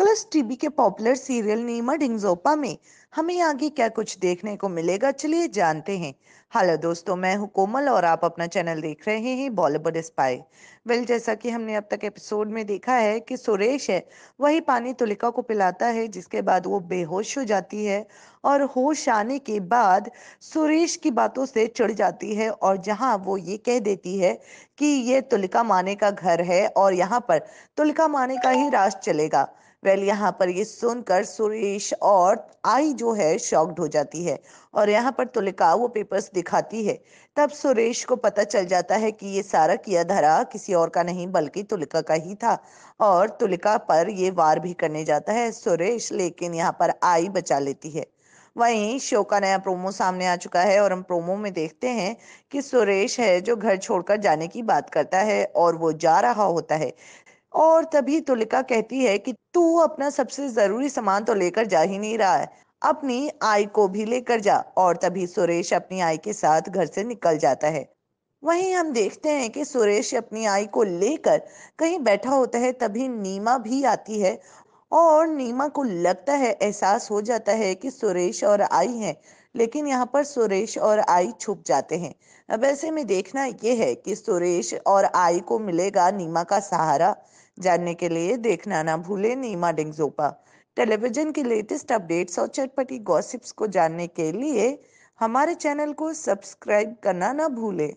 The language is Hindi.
कलर्स टीवी के पॉपुलर सीरियल नीमा डिंगजोपा में हमें आगे क्या कुछ देखने को मिलेगा चलिए जानते हैं हेलो दोस्तों मैं हूं कोमल और आप अपना चैनल देख रहे हैं बॉलीवुड स्पाई वेल जैसा कि हमने अब तक एपिसोड में देखा है कि सुरेश है वही पानी तुलिका को पिलाता है जिसके बाद वो बेहोश हो जाती है और होश आने के बाद सुरेश की बातों से चिढ़ जाती है और जहां वो ये कह देती है कि ये तुलिका माने का घर है और यहाँ पर तुलिका माने का ही राज चलेगा वेल यहाँ पर ये सुनकर सुरेश और आई जो है शॉक्ड हो जाती है और यहाँ पर तुलिका तो वो पेपर्स दिखाती है तब सुरेश को पता चल जाता है कि ये सारा किया धरा किसी और का नहीं बल्कि तुलिका का ही था और तुलिका पर ये वार भी करने जाता है सुरेश लेकिन यहाँ पर आई बचा लेती है वहीं शो का नया प्रोमो सामने आ चुका है और हम प्रोमो में देखते हैं कि सुरेश है जो घर छोड़कर जाने की बात करता है और वो जा रहा होता है और तभी तुलिका कहती है कि तू अपना सबसे जरूरी सामान तो लेकर जा ही नहीं रहा है अपनी आई को भी लेकर जा और तभी सुरेश अपनी आई के साथ घर से निकल जाता है वहीं हम देखते हैं कि सुरेश अपनी आई को लेकर कहीं बैठा होता है तभी नीमा भी आती है और नीमा को लगता है एहसास हो जाता है कि सुरेश और आई हैं लेकिन यहाँ पर सुरेश और आई छुप जाते हैं अब ऐसे में देखना यह है कि सुरेश और आई को मिलेगा नीमा का सहारा जानने के लिए देखना ना भूले नीमा डिंगजोपा टेलीविजन की लेटेस्ट अपडेट्स और चटपटी गॉसिप्स को जानने के लिए हमारे चैनल को सब्सक्राइब करना ना भूलें